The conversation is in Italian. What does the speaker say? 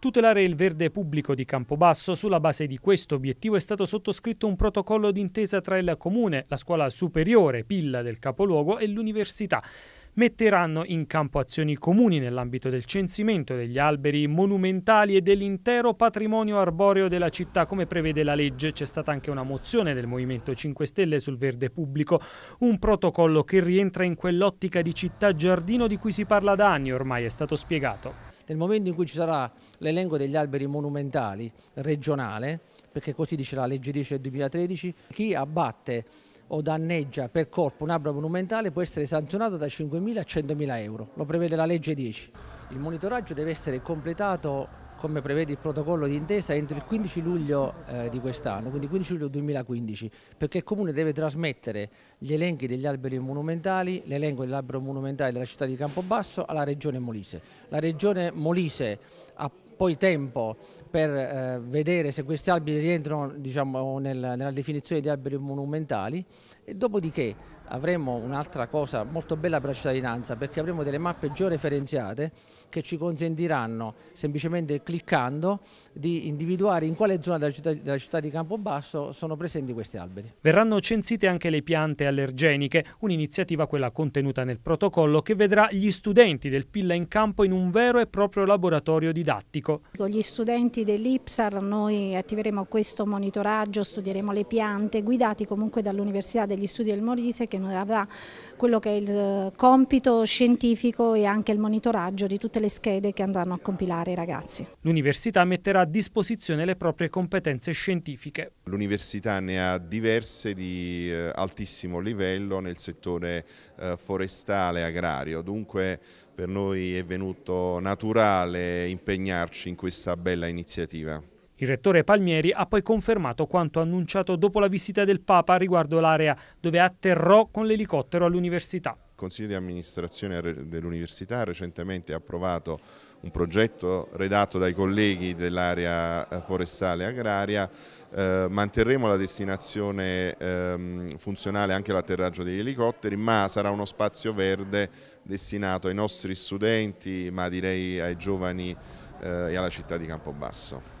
Tutelare il verde pubblico di Campobasso, sulla base di questo obiettivo è stato sottoscritto un protocollo d'intesa tra il Comune, la scuola superiore Pilla del capoluogo e l'università metteranno in campo azioni comuni nell'ambito del censimento degli alberi monumentali e dell'intero patrimonio arboreo della città come prevede la legge. C'è stata anche una mozione del Movimento 5 Stelle sul verde pubblico, un protocollo che rientra in quell'ottica di città giardino di cui si parla da anni ormai, è stato spiegato. Nel momento in cui ci sarà l'elenco degli alberi monumentali regionale, perché così dice la legge 10 del 2013, chi abbatte o danneggia per colpo un albero monumentale può essere sanzionato da 5.000 a 100.000 euro, lo prevede la legge 10. Il monitoraggio deve essere completato come prevede il protocollo di intesa, entro il 15 luglio eh, di quest'anno, quindi 15 luglio 2015, perché il Comune deve trasmettere gli elenchi degli alberi monumentali, l'elenco dell'albero monumentale della città di Campobasso alla Regione Molise. La Regione Molise ha poi tempo per eh, vedere se questi alberi rientrano diciamo, nel, nella definizione di alberi monumentali e dopodiché avremo un'altra cosa molto bella per la cittadinanza perché avremo delle mappe georeferenziate che ci consentiranno semplicemente cliccando di individuare in quale zona della città, della città di Campobasso sono presenti questi alberi. Verranno censite anche le piante allergeniche, un'iniziativa quella contenuta nel protocollo che vedrà gli studenti del Pilla in campo in un vero e proprio laboratorio didattico. Con gli studenti dell'Ipsar noi attiveremo questo monitoraggio, studieremo le piante guidati comunque dall'Università degli Studi del Molise che non avrà quello che è il eh, compito scientifico e anche il monitoraggio di tutte le schede che andranno a compilare i ragazzi. L'università metterà a disposizione le proprie competenze scientifiche. L'università ne ha diverse di eh, altissimo livello nel settore eh, forestale e agrario, dunque per noi è venuto naturale impegnarci in questa bella iniziativa. Il rettore Palmieri ha poi confermato quanto annunciato dopo la visita del Papa riguardo l'area dove atterrò con l'elicottero all'università. Il Consiglio di amministrazione dell'Università ha recentemente approvato un progetto redatto dai colleghi dell'area eh, forestale agraria, eh, manterremo la destinazione eh, funzionale anche all'atterraggio degli elicotteri, ma sarà uno spazio verde destinato ai nostri studenti, ma direi ai giovani eh, e alla città di Campobasso.